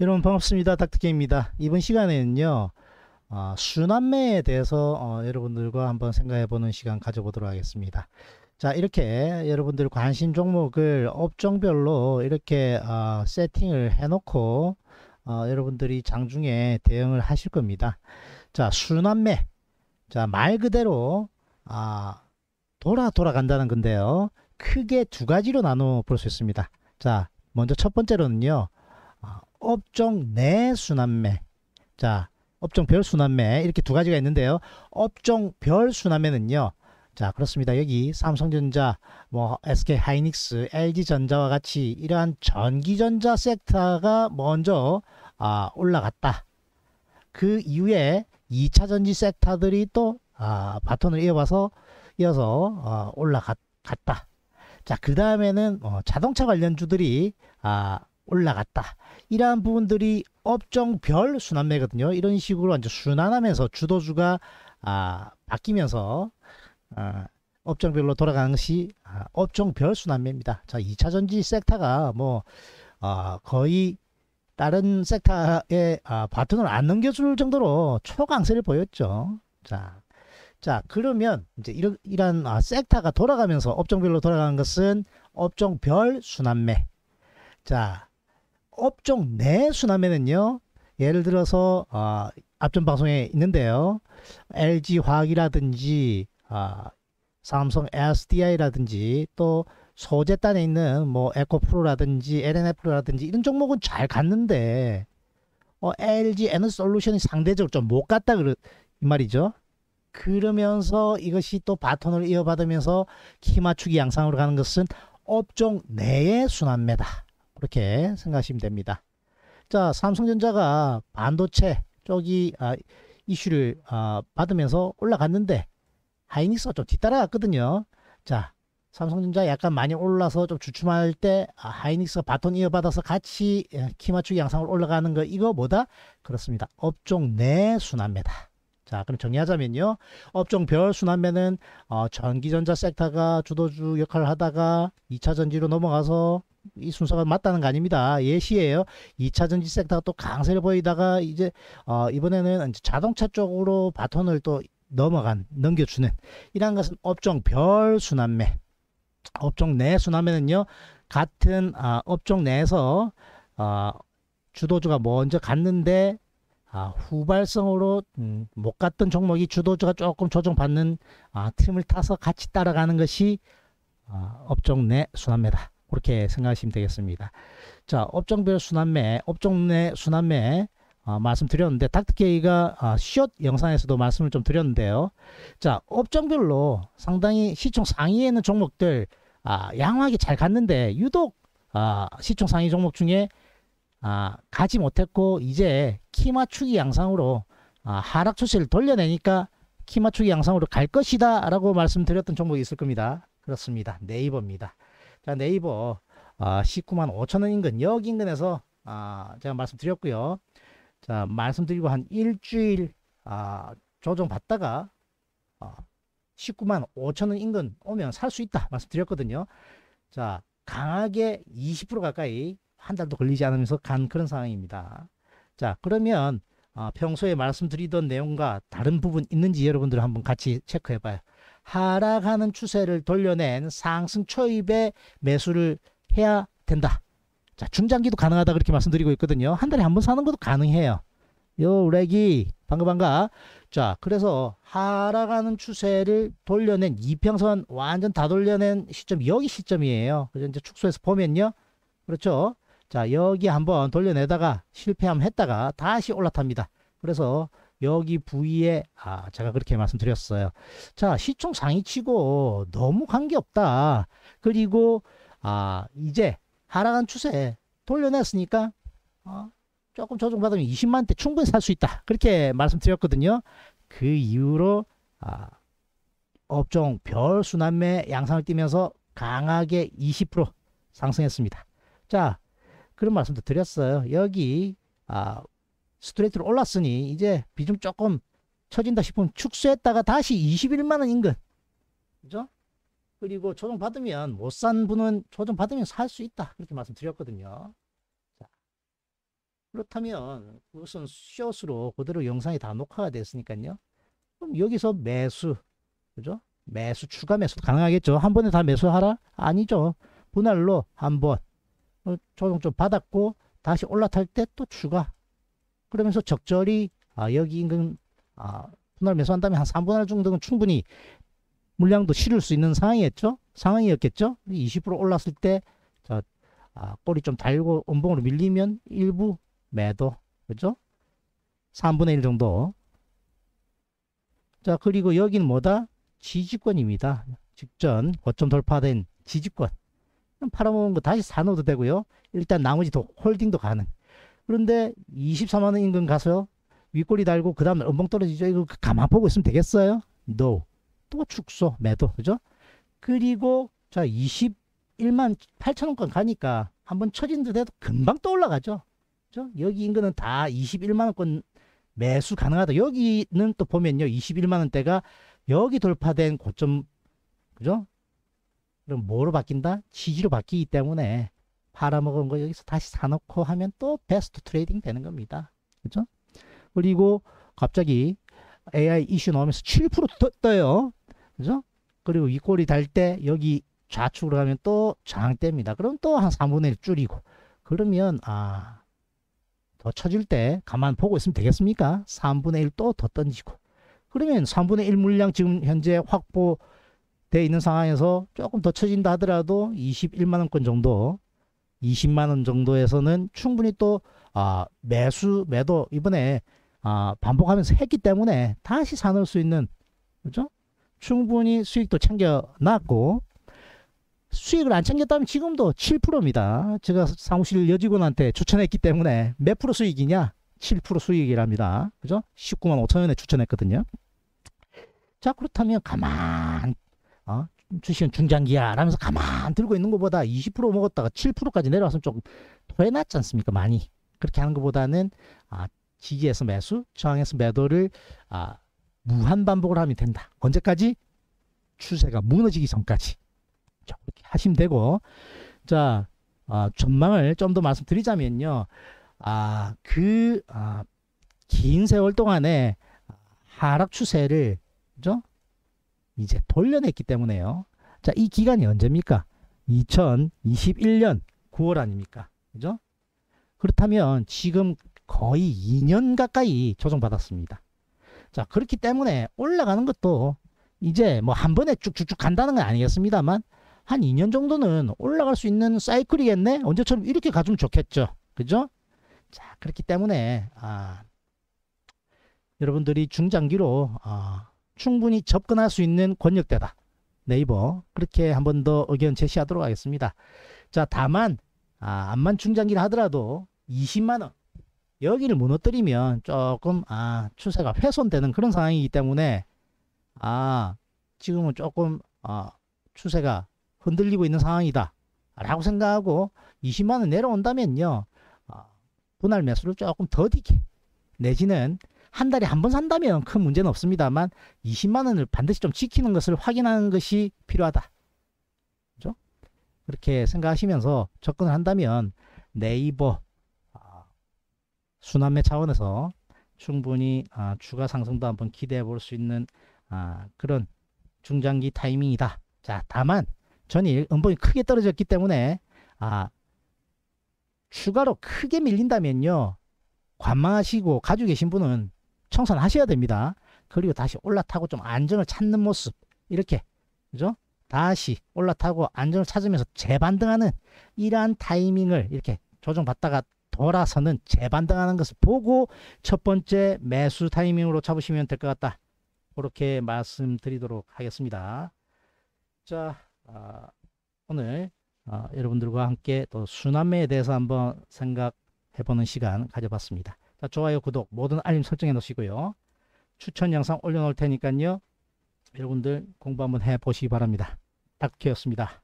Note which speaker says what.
Speaker 1: 여러분 반갑습니다. 닥터게입니다. 이번 시간에는요. 어, 순환매에 대해서 어, 여러분들과 한번 생각해보는 시간 가져보도록 하겠습니다. 자 이렇게 여러분들 관심 종목을 업종별로 이렇게 어, 세팅을 해놓고 어, 여러분들이 장중에 대응을 하실 겁니다. 자 순환매 자말 그대로 아 돌아 돌아간다는 건데요. 크게 두 가지로 나눠 볼 수 있습니다. 자, 먼저 첫 번째로는요. 아, 업종 내 순환매. 자, 업종별 순환매 이렇게 두 가지가 있는데요. 업종별 순환매는요. 자, 그렇습니다. 여기 삼성전자, 뭐 SK 하이닉스, LG 전자와 같이 이러한 전기전자 섹터가 먼저 아, 올라갔다. 그 이후에 2차 전지 섹터들이 또 아, 바톤을 이어와서 이어서 아, 어, 올라갔다. 자, 그 다음에는 어, 자동차 관련주들이 아, 올라갔다. 이러한 부분들이 업종별 순환매거든요. 이런 식으로 이제 순환하면서 주도주가 아, 바뀌면서 아, 업종별로 돌아가는 것이 아, 업종별 순환매입니다. 자, 2차전지 섹터가 뭐 아, 거의 다른 섹터에 아, 바톤을 안 넘겨줄 정도로 초강세를 보였죠. 자, 자 그러면 이제 이러, 이런 아, 섹터가 돌아가면서 업종별로 돌아가는 것은 업종별 순환매 자 업종 내 순환매는요 예를 들어서 어, 앞전 방송에 있는데요 LG화학이라든지 어, 아, 삼성 SDI라든지 또 소재단에 있는 뭐 에코프로라든지 LNF라든지 이런 종목은 잘 갔는데 어, LG 에너솔루션이 상대적으로 좀 못 갔다 그러, 이 말이죠 그러면서 이것이 또 바톤을 이어받으면서 키 맞추기 양상으로 가는 것은 업종 내의 순환매다. 그렇게 생각하시면 됩니다. 자, 삼성전자가 반도체 쪽이 아, 이슈를 아, 받으면서 올라갔는데 하이닉스가 좀 뒤따라갔거든요. 자, 삼성전자 약간 많이 올라서 좀 주춤할 때 아, 하이닉스가 바톤 이어받아서 같이 예, 키 맞추기 양상으로 올라가는 거 이거 뭐다? 그렇습니다. 업종 내 순환매다. 자, 그럼 정리하자면요. 업종별 순환매는 어, 전기전자 섹터가 주도주 역할을 하다가 2차 전지로 넘어가서 이 순서가 맞다는 거 아닙니다. 예시예요. 2차 전지 섹터가 또 강세를 보이다가 이제 어, 이번에는 이제 자동차 쪽으로 바톤을 또 넘어간 넘겨주는 이러한 것은 업종별 순환매. 업종 내 순환매는요. 같은 아, 업종 내에서 어, 주도주가 먼저 갔는데 아, 후발성으로 음, 못 갔던 종목이 주도주가 조금 조정받는 아, 틈을 타서 같이 따라가는 것이 아, 업종 내 순환매다. 그렇게 생각하시면 되겠습니다. 자, 업종별 순환매, 업종 내 순환매 아, 말씀드렸는데 닥터케이가 아, 숏 영상에서도 말씀을 좀 드렸는데요. 자, 업종별로 상당히 시총 상위에 있는 종목들 아, 양호하게 잘 갔는데 유독 아, 시총 상위 종목 중에 아, 가지 못했고 이제 키 맞추기 양상으로 아, 하락 추세를 돌려내니까 키 맞추기 양상으로 갈 것이다 라고 말씀드렸던 종목이 있을 겁니다. 그렇습니다. 네이버입니다. 자 네이버 아, 19만 5천원 인근 여기 인근에서 아, 제가 말씀드렸고요. 자 말씀드리고 한 일주일 아, 조정 받다가 아, 19만 5천원 인근 오면 살 수 있다 말씀드렸거든요. 자 강하게 20% 가까이 한 달도 걸리지 않으면서 간 그런 상황입니다. 자 그러면 어, 평소에 말씀드리던 내용과 다른 부분 있는지 여러분들 한번 같이 체크해 봐요. 하락하는 추세를 돌려낸 상승 초입에 매수를 해야 된다. 자, 중장기도 가능하다 그렇게 말씀드리고 있거든요. 한 달에 한 번 사는 것도 가능해요. 요 렉이 방금 방가자 그래서 하락하는 추세를 돌려낸 이평선 완전 다 돌려낸 시점 여기 시점이에요. 그래서 이제 축소해서 보면요. 그렇죠. 자 여기 한번 돌려내다가 실패함 했다가 다시 올라탑니다 그래서 여기 부위에 아 제가 그렇게 말씀드렸어요 자 시총 상위치고 너무 관계없다 그리고 아 이제 하락한 추세 돌려냈으니까 어, 조금 조정받으면 20만대 충분히 살 수 있다 그렇게 말씀드렸거든요 그 이후로 아, 업종 별수남매 양상을 띠면서 강하게 20% 상승했습니다 자 그런 말씀도 드렸어요. 여기 아, 스트레이트로 올랐으니 이제 비중 조금 처진다 싶으면 축소했다가 다시 21만원 인근 그죠? 그리고 조정받으면 못산 분은 조정받으면 살 수 있다 그렇게 말씀드렸거든요 자, 그렇다면 우선 숏으로 그대로 영상이 다 녹화가 됐으니까요 그럼 여기서 매수 그죠? 매수 추가 매수도 가능하겠죠 한 번에 다 매수하라? 아니죠 분할로 한번 어, 조정 좀 받았고 다시 올라탈 때 또 추가 그러면서 적절히 아, 여기 인근 아, 분할 매수한 다면한 3분할 정도는 충분히 물량도 실을 수 있는 상황이었죠 상황이었겠죠 20% 올랐을 때 자, 아, 꼬리 좀 달고 음봉으로 밀리면 일부 매도 그죠 3분의 1 정도 자 그리고 여기는 뭐다 지지권입니다 직전 고점 돌파된 지지권 팔아먹은 거 다시 사놓어도 되고요. 일단 나머지 도, 홀딩도 가능. 그런데 24만원 인근 가서 윗골이 달고 그 다음에 은봉 떨어지죠. 이거 가만 보고 있으면 되겠어요? No. 또 축소, 매도. 그죠? 그리고 자 21만 8천원권 가니까 한번 처진듯 해도 금방 또 올라가죠. 그죠? 여기 인근은 다 21만원권 매수 가능하다. 여기는 또 보면요. 21만원대가 여기 돌파된 고점, 그죠? 그럼 뭐로 바뀐다? 지지로 바뀌기 때문에 팔아먹은 거 여기서 다시 사놓고 하면 또 베스트 트레이딩 되는 겁니다. 그죠? 그리고 갑자기 AI 이슈 나오면서 7% 떠요. 그죠? 그리고 이꼴이달 때 여기 좌측으로 가면 또 장대입니다. 그럼 또 한 3분의 1 줄이고 그러면 아 더 쳐질 때 가만 보고 있으면 되겠습니까? 3분의 1 또 더 던지고 그러면 3분의 1 물량 지금 현재 확보 돼 있는 상황에서 조금 더쳐진다 하더라도 21만원권 정도 20만원 정도에서는 충분히 또 아, 매수 매도 이번에 아, 반복하면서 했기 때문에 다시 사놓을 수 있는 그죠? 충분히 수익도 챙겨놨고 수익을 안 챙겼다면 지금도 7%입니다. 제가 사무실 여직원한테 추천했기 때문에 몇 프로 수익이냐? 7% 수익이랍니다. 그죠? 19만 5천 원에 추천했거든요. 자 그렇다면 가만 어? 주식은 중장기야 라면서 가만 들고 있는 것보다 20% 먹었다가 7%까지 내려왔으면 조금 토해놨지 않습니까? 많이. 그렇게 하는 것보다는 아, 지지에서 매수, 저항에서 매도를 아, 무한 반복을 하면 된다. 언제까지? 추세가 무너지기 전까지. 자, 그렇게 하시면 되고. 자, 아, 전망을 좀 더 말씀드리자면요. 아, 그, 아, 긴 세월 동안에 아, 하락 추세를, 그죠? 이제 돌려냈기 때문에요. 자, 이 기간이 언제입니까? 2021년 9월 아닙니까? 그죠? 그렇다면 지금 거의 2년 가까이 조정받았습니다. 자, 그렇기 때문에 올라가는 것도 이제 뭐 한 번에 쭉쭉쭉 간다는 건 아니겠습니다만 한 2년 정도는 올라갈 수 있는 사이클이겠네? 언제처럼 이렇게 가주면 좋겠죠. 그죠? 자, 그렇기 때문에, 아, 여러분들이 중장기로, 아, 충분히 접근할 수 있는 권력대다. 네이버 그렇게 한 번 더 의견 제시하도록 하겠습니다. 자 다만 아, 암만 충전기를 하더라도 20만원 여기를 무너뜨리면 조금 아 추세가 훼손되는 그런 상황이기 때문에 아 지금은 조금 아, 추세가 흔들리고 있는 상황이다 라고 생각하고 20만원 내려온다면요 아, 분할 매수를 조금 더디게 내지는 한 달에 한 번 산다면 큰 문제는 없습니다만 20만 원을 반드시 좀 지키는 것을 확인하는 것이 필요하다. 그죠? 그렇게 생각하시면서 접근을 한다면 네이버 아, 순환매 차원에서 충분히 아, 추가 상승도 한번 기대해 볼 수 있는 아, 그런 중장기 타이밍이다. 자, 다만 전일 음봉이 크게 떨어졌기 때문에 아, 추가로 크게 밀린다면요. 관망하시고 가지고 계신 분은 청산하셔야 됩니다. 그리고 다시 올라타고 좀 안정을 찾는 모습 이렇게 그죠? 다시 올라타고 안정을 찾으면서 재반등하는 이러한 타이밍을 이렇게 조정받다가 돌아서는 재반등하는 것을 보고 첫 번째 매수 타이밍으로 잡으시면 될 것 같다. 그렇게 말씀드리도록 하겠습니다. 자, 어, 오늘 어, 여러분들과 함께 또순환매에 대해서 한번 생각해보는 시간 가져봤습니다. 자, 좋아요, 구독, 모든 알림 설정해 놓으시고요. 추천 영상 올려놓을 테니까요. 여러분들 공부 한번 해보시기 바랍니다. 닥터였습니다.